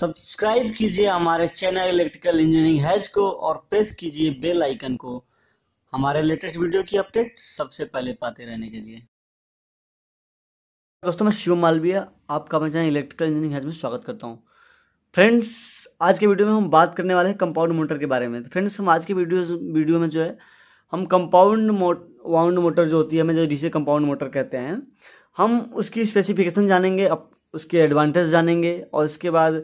subscribe कीजिए हमारे channel electrical engineering has को और प्रेस कीजिए बेल आइकन को हमारे लेटेस्ट वीडियो की अपडेट सबसे पहले पाते रहने के लिए दोस्तों मैं शिव मालविया आपका मैं चैनल इलेक्ट्रिकल इंजीनियरिंग हैज में स्वागत करता हूँ फ्रेंड्स आज के वीडियो में हम बात करने वाले हैं कंपाउंड मोटर के बारे में तो फ्रेंड्स हम आज के वीडियो वीडियो में जो है हम कंपाउंड मोट वाउंड मोटर जो होती है हमें जो डीसी कंपाउंड मोटर कहते हैं हम उसकी स्पेसिफिकेशन जानेंगे अब उसके एडवांटेज जानेंगे और उसके बाद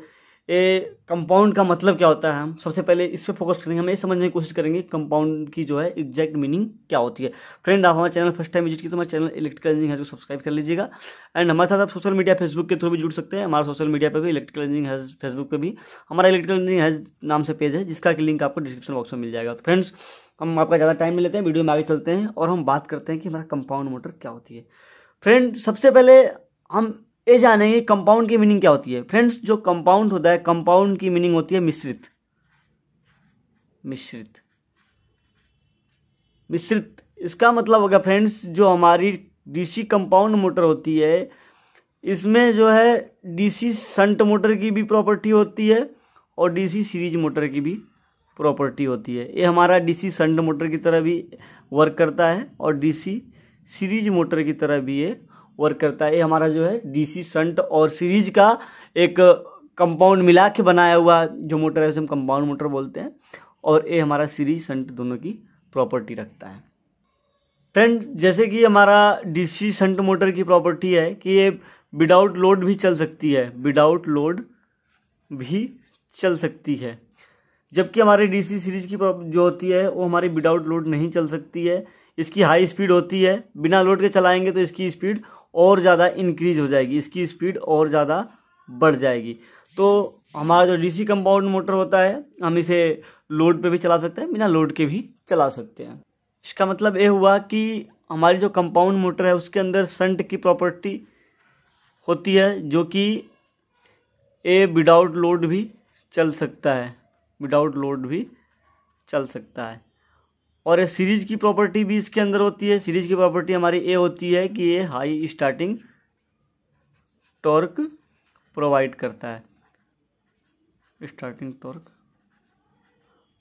ये कंपाउंड का मतलब क्या होता है हम सबसे पहले इस पर फोकस करेंगे हम ये समझने की कोशिश करेंगे कंपाउंड की जो है एग्जैक्ट मीनिंग क्या होती है फ्रेंड आप हमारे चैनल फर्स्ट टाइम विजिट की तो हमारे चैनल इलेक्ट्रिकल इंजीनियर को सब्सक्राइब कर लीजिएगा एंड हमारे साथ आप सोशल मीडिया फेसबुक के थ्रू भी जुड़ सकते हैं हमारे सोशल मीडिया पर भी इलेक्ट्रिकल इंजीनियर हैज फेसबुक पर भी हमारा इलेक्ट्रिकल इंजीनियर हैज नाम से पेज है जिसका लिंक आपको डिस्क्रिप्शन बॉक्स में मिल जाएगा तो फ्रेंड्स हम आपका ज़्यादा टाइम नहीं लेते हैं वीडियो में आगे चलते हैं और हम बात करते हैं कि हमारा कंपाउंड मोटर क्या होती है फ्रेंड सबसे पहले हम ये जानेंगे कंपाउंड की मीनिंग क्या होती है फ्रेंड्स जो कंपाउंड होता है कंपाउंड की मीनिंग होती है मिश्रित मिश्रित मिश्रित इसका मतलब होगा फ्रेंड्स जो हमारी डीसी कंपाउंड मोटर होती है इसमें जो है डीसी संट मोटर की भी प्रॉपर्टी होती है और डीसी सीरीज मोटर की भी प्रॉपर्टी होती है ये हमारा डीसी संट मोटर की तरह भी वर्क करता है और डीसी सीरीज मोटर की तरह भी ये वर्क करता है ये हमारा जो है डीसी संट और सीरीज का एक कंपाउंड मिला के बनाया हुआ जो मोटर है उसे हम कंपाउंड मोटर बोलते हैं और ये हमारा सीरीज संट दोनों की प्रॉपर्टी रखता है फ्रेंड जैसे कि हमारा डीसी संट मोटर की प्रॉपर्टी है कि ये विदाउट लोड भी चल सकती है विदाउट लोड भी चल सकती है जबकि हमारे डीसी सीरीज की जो होती है वो हमारी विदाउट लोड नहीं चल सकती है इसकी हाई स्पीड होती है बिना लोड के चलाएंगे तो इसकी स्पीड और ज़्यादा इंक्रीज हो जाएगी इसकी स्पीड और ज़्यादा बढ़ जाएगी तो हमारा जो डीसी कंपाउंड मोटर होता है हम इसे लोड पे भी चला सकते हैं बिना लोड के भी चला सकते हैं इसका मतलब ये हुआ कि हमारी जो कंपाउंड मोटर है उसके अंदर संट की प्रॉपर्टी होती है जो कि ए विदाउट लोड भी चल सकता है विदाउट लोड भी चल सकता है और ये सीरीज़ की प्रॉपर्टी भी इसके अंदर होती है सीरीज़ की प्रॉपर्टी हमारी ये होती है कि ये हाई स्टार्टिंग टॉर्क प्रोवाइड करता है स्टार्टिंग टॉर्क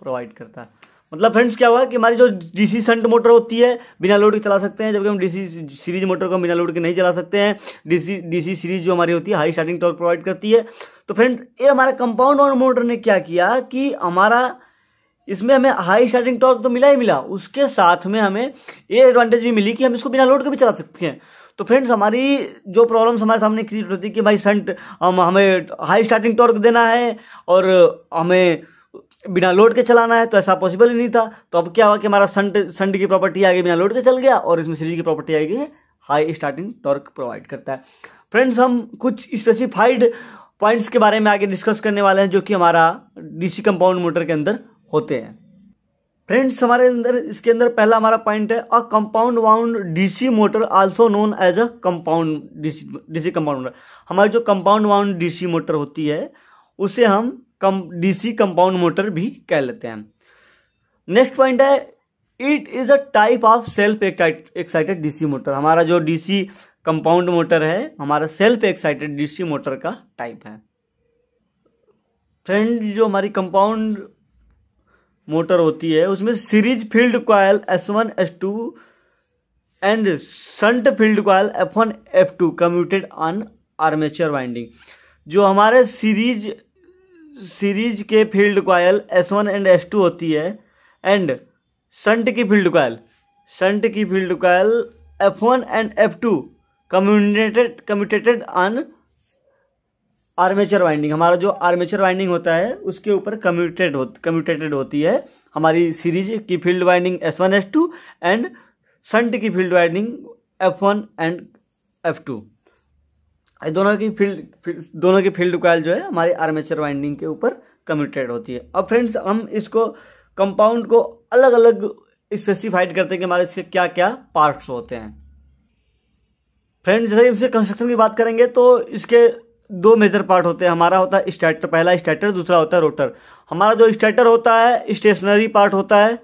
प्रोवाइड करता है मतलब फ्रेंड्स क्या हुआ कि हमारी जो डीसी संट मोटर होती है बिना लोड के चला सकते हैं जबकि हम डीसी सीरीज मोटर को बिना लोड के नहीं चला सकते हैं डीसी डीसी सीरीज जो हमारी होती है हाई स्टार्टिंग टॉर्क प्रोवाइड करती है तो फ्रेंड ये हमारा कंपाउंड ऑन मोटर ने क्या किया कि हमारा इसमें हमें हाई स्टार्टिंग टॉर्क तो मिला ही मिला उसके साथ में हमें ये एडवांटेज भी मिली कि हम इसको बिना लोड के भी चला सकते हैं तो फ्रेंड्स हमारी जो प्रॉब्लम्स हमारे सामने क्रिएट होती है कि भाई सन्ट हम हमें हाई स्टार्टिंग टॉर्क देना है और हमें बिना लोड के चलाना है तो ऐसा पॉसिबल ही नहीं था तो अब क्या हुआ कि हमारा संट सन्ट की प्रॉपर्टी आगे बिना लोड के चल गया और इसमें सीरीज की प्रॉपर्टी आगे है हाई स्टार्टिंग टॉर्क प्रोवाइड करता है फ्रेंड्स हम कुछ स्पेसिफाइड पॉइंट्स के बारे में आगे डिस्कस करने वाले हैं जो कि हमारा डीसी कंपाउंड मोटर के अंदर होते हैं फ्रेंड्स हमारे अंदर इसके अंदर पहला हमारा पॉइंट है a compound wound DC motor also known as a compound DC DC compound हमारी जो कंपाउंड वाउंड डीसी मोटर होती है उसे हम कम डीसी कंपाउंड मोटर भी कह लेते हैं नेक्स्ट पॉइंट है it is a type of self excited DC motor हमारा जो डीसी कंपाउंड मोटर है हमारा सेल्फ एक्साइटेड डीसी मोटर का टाइप है फ्रेंड जो हमारी कंपाउंड मोटर होती है उसमें series field coil S one S two and shunt field coil F one F two commuted on armature winding जो हमारे सीरीज सीरीज के field coil S one and S two होती है एंड संट की field coil shunt की field coil F one and F two commutated commutated on armature winding हमारा जो armature winding होता है उसके ऊपर कम्यूटेड हो कम्यूटेटेड होती है हमारी सीरीज की field winding S one S two and shunt की field winding F one and F two दोनों की फील्ड दोनों की फील्ड कॉयल जो है हमारी आर्मेचर वाइंडिंग के ऊपर कम्यूटेड होती है अब फ्रेंड्स हम इसको कंपाउंड को अलग अलग स्पेसिफाइड करते हैं कि हमारे इसके क्या क्या पार्ट्स होते हैं फ्रेंड्स जैसे इसके कंस्ट्रक्शन की बात करेंगे तो इसके दो मेजर पार्ट होते हैं हमारा होता है स्टार्टर पहला स्टार्टर दूसरा होता है रोटर हमारा जो स्टार्टर होता है स्टेशनरी पार्ट होता है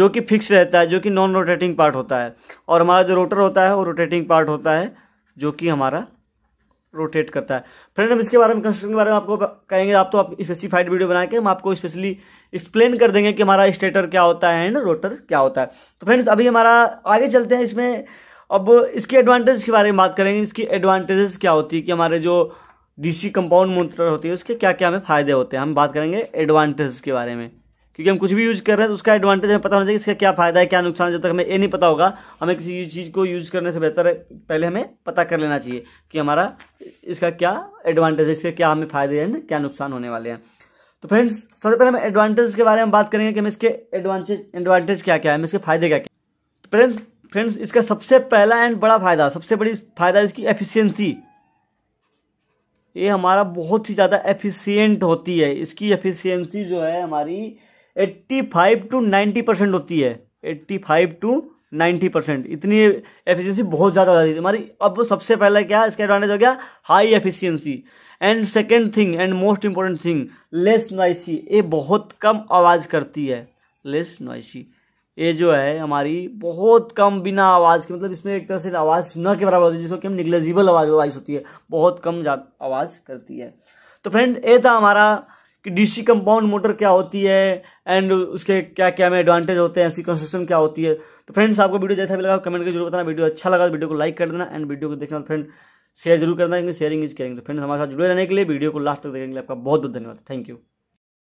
जो कि फिक्स रहता है जो कि नॉन रोटेटिंग पार्ट होता है और हमारा जो रोटर होता है वो रोटेटिंग पार्ट होता है जो कि हमारा रोटेट करता है फ्रेंड हम इसके बारे में कंस्ट्रक्शन के बारे में आपको कहेंगे आप तो आप स्पेसिफाइड वीडियो बना के हम आपको स्पेशली एक्सप्लेन कर देंगे कि हमारा स्टेटर क्या होता है एंड रोटर क्या होता है तो फ्रेंड्स अभी हमारा आगे चलते हैं इसमें अब इसके एडवांटेज के बारे में बात करेंगे इसकी एडवांटेजेस क्या होती है कि हमारे जो डीसी कंपाउंड मोटर होती है उसके क्या क्या हमें फ़ायदे होते हैं हम बात करेंगे एडवांटेज के बारे में क्योंकि हम कुछ भी यूज़ कर रहे हैं तो उसका एडवांटेज हमें पता होना चाहिए इसका क्या फ़ायदा है क्या नुकसान है जब तक हमें ये नहीं पता होगा हमें किसी चीज़ को यूज़ करने से बेहतर है पहले हमें पता कर लेना चाहिए कि हमारा इसका क्या एडवांटेज है इसके क्या हमें फ़ायदे हैं क्या नुकसान होने वाले हैं तो फ्रेंड्स सबसे पहले हम एडवांटेज के बारे में बात करेंगे कि हम इसके एडवांटेज एडवांटेज क्या क्या है हम इसके फायदे क्या क्या फ्रेंड्स फ्रेंड्स इसका सबसे पहला एंड बड़ा फ़ायदा सबसे बड़ी फ़ायदा इसकी एफिशिएंसी ये हमारा बहुत ही ज़्यादा एफिशिएंट होती है इसकी एफिशिएंसी जो है हमारी 85 टू 90 परसेंट होती है 85 टू 90 परसेंट इतनी एफिशिएंसी बहुत ज़्यादा हो जाती है हमारी अब सबसे पहले क्या इसका एडवांटेज हो गया high efficiency and second thing and most important thing less noisy ये बहुत कम आवाज़ करती है लेस नॉइसी ये जो है हमारी बहुत कम बिना आवाज़ के मतलब इसमें एक तरह से आवाज़ न के बराबर होती है जिसको कि हम निग्लेजिबल आवाज़ वाइस होती है बहुत कम आवाज़ करती है तो फ्रेंड ये था हमारा कि डीसी कंपाउंड मोटर क्या होती है एंड उसके क्या क्या में एडवांटेज होते हैं ऐसी कंस्ट्रक्शन क्या होती है तो फ्रेंड्स आपको वीडियो जैसा भी लगा कमेंट करके जरूर बताना वीडियो अच्छा लगा तो वीडियो को लाइक कर देना एंड वीडियो को देखना फ्रेंड शेयर जरूर करना क्योंकि शेयरिंग इज करेंगे तो फ्रेंड्स हमारे साथ जुड़े रहने के लिए वीडियो को लास्ट तक देखेंगे आपका बहुत बहुत धन्यवाद थैंक यू